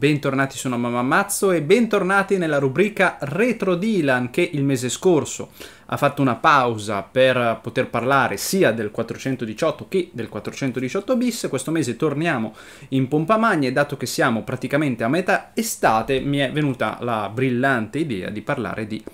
Bentornati su Mamma Mazzo e bentornati nella rubrica Retro Dylan che il mese scorso ha fatto una pausa per poter parlare sia del 418 che del 418 bis. Questo mese torniamo in pompa magna e dato che siamo praticamente a metà estate mi è venuta la brillante idea di parlare di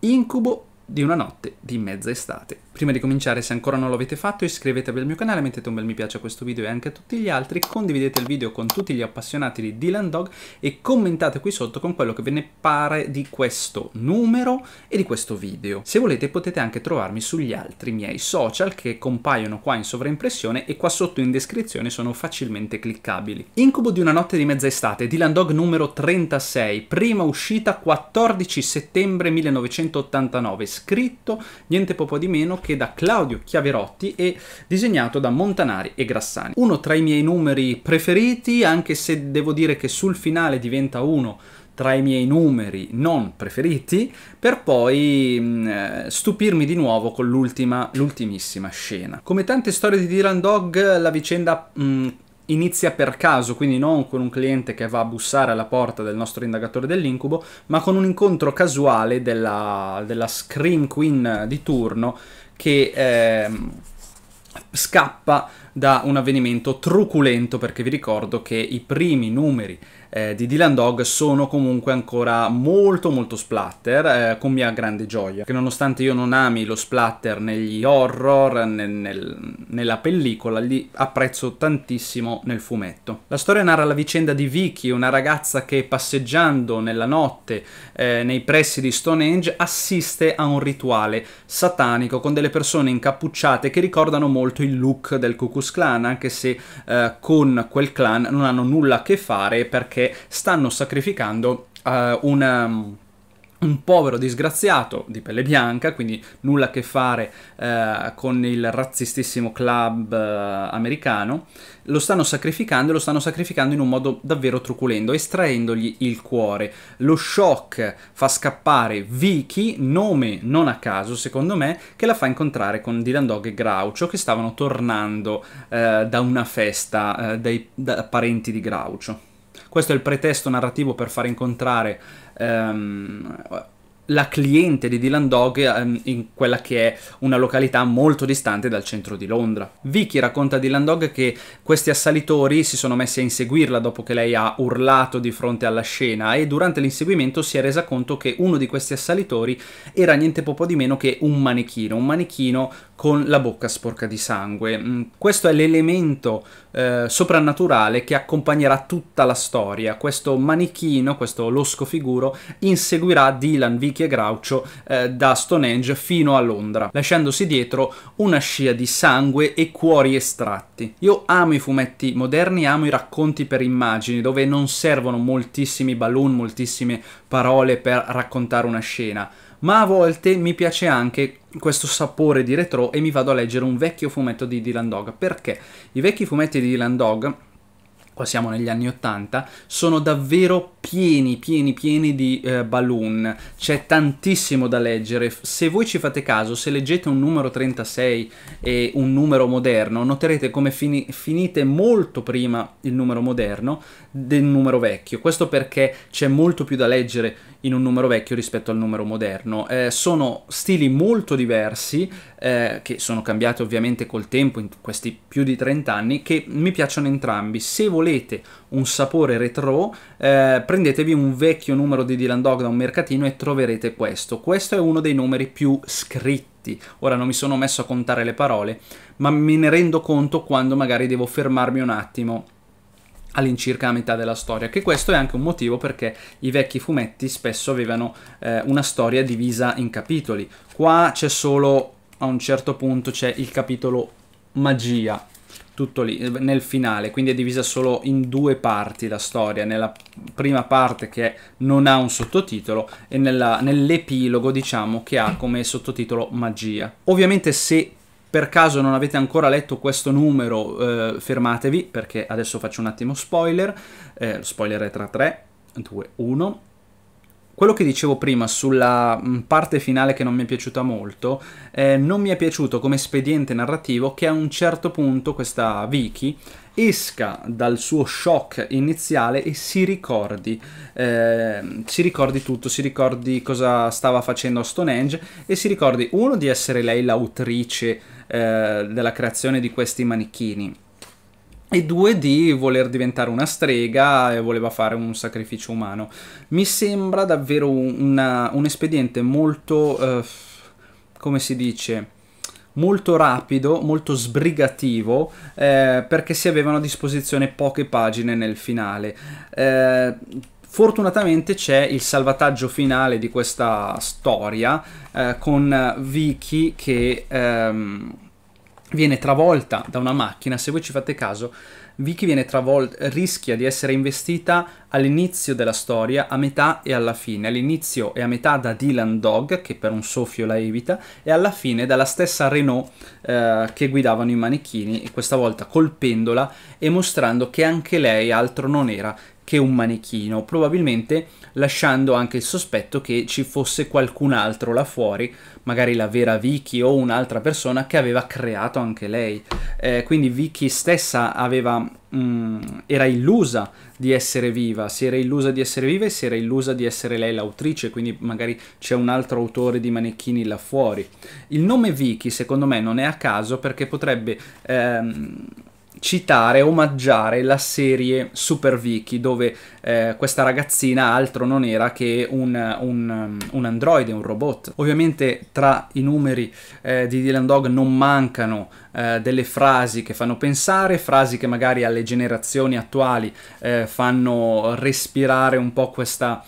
Incubo di una notte di mezza estate. Prima di cominciare, se ancora non l'avete fatto, iscrivetevi al mio canale, mettete un bel mi piace a questo video e anche a tutti gli altri, condividete il video con tutti gli appassionati di Dylan Dog e commentate qui sotto con quello che ve ne pare di questo numero e di questo video. Se volete potete anche trovarmi sugli altri miei social che compaiono qua in sovraimpressione e qua sotto in descrizione sono facilmente cliccabili. Incubo di una notte di mezza estate, Dylan Dog numero 36, prima uscita 14 settembre 1989, scritto niente poco di meno che da Claudio Chiaverotti e disegnato da Montanari e Grassani. Uno tra i miei numeri preferiti, anche se devo dire che sul finale diventa uno tra i miei numeri non preferiti, per poi mh, mm, eh, stupirmi di nuovo con l'ultima, l'ultimissima scena. Come tante storie di Dylan Dog, la vicenda mh, mm, inizia per caso, quindi non con un cliente che va a bussare alla porta del nostro indagatore dell'incubo, ma con un incontro casuale della, della screen queen di turno che eh, scappa da un avvenimento truculento perché vi ricordo che i primi numeri eh, di Dylan Dog sono comunque ancora molto molto splatter eh, con mia grande gioia che nonostante io non ami lo splatter negli horror nel, nel, nella pellicola li apprezzo tantissimo nel fumetto la storia narra la vicenda di Vicky una ragazza che passeggiando nella notte eh, nei pressi di Stonehenge assiste a un rituale satanico con delle persone incappucciate che ricordano molto il look del Cucù Klux Klan, anche se eh, con quel clan non hanno nulla a che fare perché stanno sacrificando eh, un ehm, un povero disgraziato di pelle bianca, quindi nulla a che fare eh, con il razzistissimo club eh, americano, lo stanno sacrificando e lo stanno sacrificando in un modo davvero truculento, estraendogli il cuore. Lo shock fa scappare Vicky, nome non a caso secondo me, che la fa incontrare con Dylan Dog e Groucho che stavano tornando eh, da una festa eh, dai da parenti di Groucho. Questo è il pretesto narrativo per far incontrare ehm, la cliente di Dylan Dog ehm, in quella che è una località molto distante dal centro di Londra. Vicky racconta a Dylan Dog che questi assalitori si sono messi a inseguirla dopo che lei ha urlato di fronte alla scena e durante l'inseguimento si è resa conto che uno di questi assalitori era niente poco di meno che un manichino, un manichino con la bocca sporca di sangue. Mm, questo è l'elemento eh, soprannaturale che accompagnerà tutta la storia. Questo manichino, questo losco figuro, inseguirà Dylan, Vicky e Groucho eh, da Stonehenge fino a Londra, lasciandosi dietro una scia di sangue e cuori estratti. Io amo i fumetti moderni, amo i racconti per immagini, dove non servono moltissimi balloon, moltissime parole per raccontare una scena, ma a volte mi piace anche questo sapore di retro e mi vado a leggere un vecchio fumetto di Dylan Dog perché i vecchi fumetti di Dylan Dog qua siamo negli anni 80 sono davvero pieni, pieni, pieni di eh, balloon. C'è tantissimo da leggere. Se voi ci fate caso, se leggete un numero 36 e un numero moderno, noterete come fini finite molto prima il numero moderno del numero vecchio. Questo perché c'è molto più da leggere in un numero vecchio rispetto al numero moderno. Eh, sono stili molto diversi, eh, che sono cambiati ovviamente col tempo, in questi più di 30 anni, che mi piacciono entrambi. Se volete un sapore retro, eh, prendetevi un vecchio numero di Dylan Dog da un mercatino e troverete questo. Questo è uno dei numeri più scritti. Ora non mi sono messo a contare le parole, ma me ne rendo conto quando magari devo fermarmi un attimo all'incirca la metà della storia, che questo è anche un motivo perché i vecchi fumetti spesso avevano eh, una storia divisa in capitoli. Qua c'è solo, a un certo punto c'è il capitolo magia, tutto lì, nel finale, quindi è divisa solo in due parti la storia, nella prima parte che non ha un sottotitolo e nell'epilogo diciamo che ha come sottotitolo magia. Ovviamente se per caso non avete ancora letto questo numero eh, fermatevi perché adesso faccio un attimo spoiler, eh, spoiler è tra 3, 2, 1 quello che dicevo prima sulla mm, parte finale che non mi è piaciuta molto, eh, non mi è piaciuto come spediente narrativo che a un certo punto questa Vicky esca dal suo shock iniziale e si ricordi, eh, si ricordi tutto, si ricordi cosa stava facendo a Stonehenge e si ricordi uno di essere lei l'autrice eh, della creazione di questi manichini e due di voler diventare una strega e voleva fare un sacrificio umano. Mi sembra davvero una, un espediente molto, eh, come si dice, molto rapido, molto sbrigativo, eh, perché si avevano a disposizione poche pagine nel finale. Eh, Fortunatamente c'è il salvataggio finale di questa storia eh, con Vicky che ehm, viene travolta da una macchina, se voi ci fate caso, Vicky viene travolta, rischia di essere investita all'inizio della storia, a metà e alla fine. All'inizio e a metà da Dylan Dog, che per un soffio la evita, e alla fine dalla stessa Renault eh, che guidavano i manichini, questa volta colpendola e mostrando che anche lei altro non era che un manichino, probabilmente lasciando anche il sospetto che ci fosse qualcun altro là fuori, magari la vera Vicky o un'altra persona che aveva creato anche lei. Eh, quindi Vicky stessa aveva, mh, mm, era illusa di essere viva, si era illusa di essere viva e si era illusa di essere lei l'autrice, quindi magari c'è un altro autore di manichini là fuori. Il nome Vicky secondo me non è a caso perché potrebbe... Ehm, citare, omaggiare la serie Super Vicky, dove eh, questa ragazzina altro non era che un, un, um, un, androide, un robot. Ovviamente tra i numeri eh, di Dylan Dog non mancano eh, delle frasi che fanno pensare, frasi che magari alle generazioni attuali eh, fanno respirare un po' questa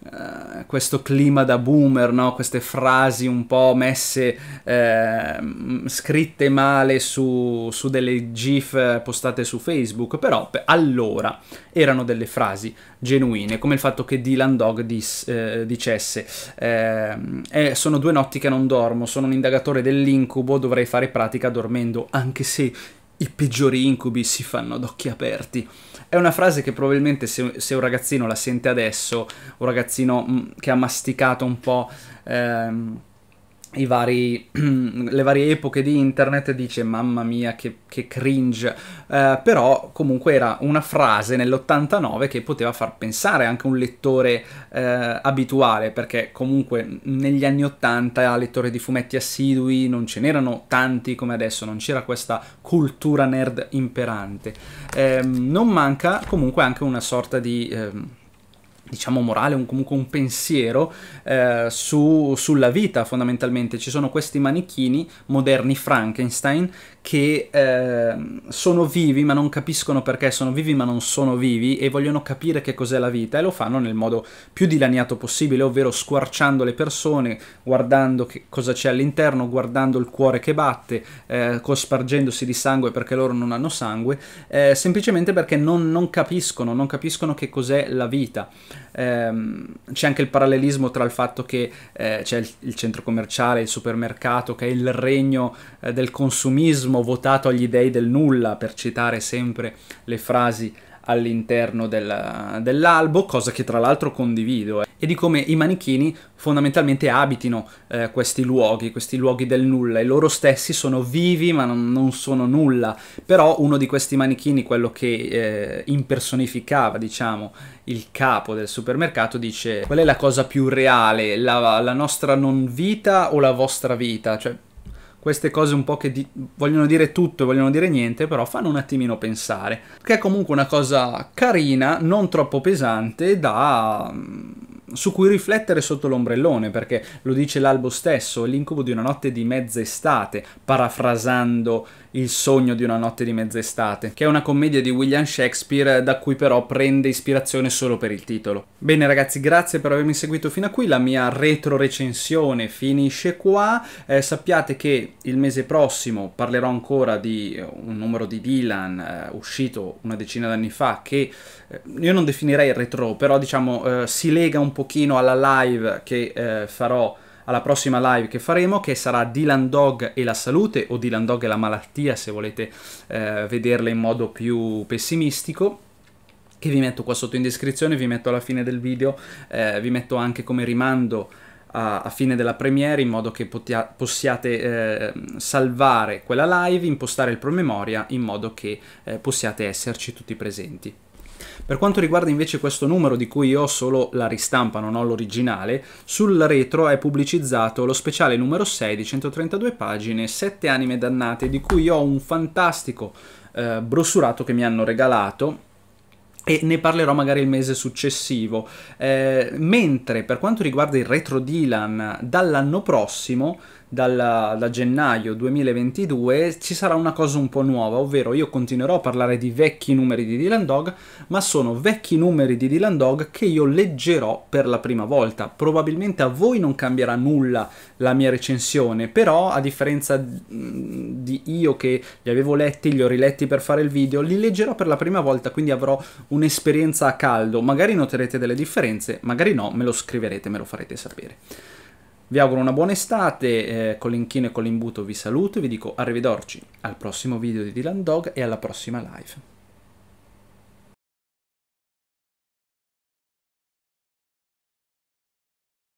eh, questo clima da boomer, no? queste frasi un po' messe, eh, scritte male su, su, delle GIF eh, postate su Facebook, però per allora erano delle frasi genuine, come il fatto che Dylan Dog dis, eh, dicesse ehm, eh, sono due notti che non dormo, sono un indagatore dell'incubo, dovrei fare pratica dormendo, anche se i peggiori incubi si fanno ad occhi aperti. È una frase che probabilmente se, se un ragazzino la sente adesso, un ragazzino mm, che ha masticato un po'... Ehm, i Vari, le varie epoche di internet dice mamma mia che, che cringe eh, però comunque era una frase nell'89 che poteva far pensare anche un lettore eh, abituale perché comunque negli anni 80 lettori di fumetti assidui non ce n'erano tanti come adesso non c'era questa cultura nerd imperante eh, non manca comunque anche una sorta di ehm, diciamo morale, un, comunque un pensiero eh, su, sulla vita fondamentalmente. Ci sono questi manichini moderni Frankenstein che eh, sono vivi ma non capiscono perché sono vivi ma non sono vivi e vogliono capire che cos'è la vita e lo fanno nel modo più dilaniato possibile, ovvero squarciando le persone, guardando cosa c'è all'interno, guardando il cuore che batte, eh, cospargendosi di sangue perché loro non hanno sangue, eh, semplicemente perché non, non, capiscono, non capiscono che cos'è la vita. Ehm, c'è anche il parallelismo tra il fatto che eh, c'è il, il, centro commerciale, il supermercato, che è il regno eh, del consumismo, abbiamo votato agli dei del nulla, per citare sempre le frasi all'interno del, dell'albo, cosa che tra l'altro condivido, eh, e di come i manichini fondamentalmente abitino eh, questi luoghi, questi luoghi del nulla, e loro stessi sono vivi ma non, non sono nulla, però uno di questi manichini, quello che eh, impersonificava, diciamo, il capo del supermercato, dice qual è la cosa più reale, la, la nostra non vita o la vostra vita? Cioè, queste cose un po' che di vogliono dire tutto e vogliono dire niente, però fanno un attimino pensare, che è comunque una cosa carina, non troppo pesante, da mm, su cui riflettere sotto l'ombrellone, perché lo dice l'albo stesso, l'incubo di una notte di mezza estate, parafrasando il sogno di una notte di mezz'estate, che è una commedia di William Shakespeare da cui però prende ispirazione solo per il titolo. Bene ragazzi, grazie per avermi seguito fino a qui, la mia retro recensione finisce qua, eh, sappiate che il mese prossimo parlerò ancora di eh, un numero di Dylan eh, uscito una decina d'anni fa che eh, io non definirei retro, però diciamo eh, si lega un pochino alla live che farò alla prossima live che faremo che sarà Dylan Dog e la salute o Dylan Dog e la malattia se volete eh, vederla in modo più pessimistico che vi metto qua sotto in descrizione, vi metto alla fine del video, eh, vi metto anche come rimando a, a, fine della premiere in modo che potia, possiate eh, salvare quella live, impostare il promemoria in modo che eh, possiate esserci tutti presenti. Per quanto riguarda invece questo numero di cui io ho solo la ristampa, non ho l'originale, sul retro è pubblicizzato lo speciale numero 6 di 132 pagine, 7 anime dannate, di cui ho un fantastico eh, brossurato che mi hanno regalato e ne parlerò magari il mese successivo. Eh, mentre per quanto riguarda il retro Dylan, dall'anno prossimo dal, da gennaio 2022 ci sarà una cosa un po' nuova, ovvero io continuerò a parlare di vecchi numeri di Dylan Dog, ma sono vecchi numeri di Dylan Dog che io leggerò per la prima volta. Probabilmente a voi non cambierà nulla la mia recensione, però a differenza di io che li avevo letti, li ho riletti per fare il video, li leggerò per la prima volta, quindi avrò un'esperienza a caldo. Magari noterete delle differenze, magari no, me lo scriverete, me lo farete sapere. Vi auguro una buona estate, eh, con l'inchino e con l'imbuto vi saluto e vi dico arrivederci al prossimo video di Dylan Dog e alla prossima live.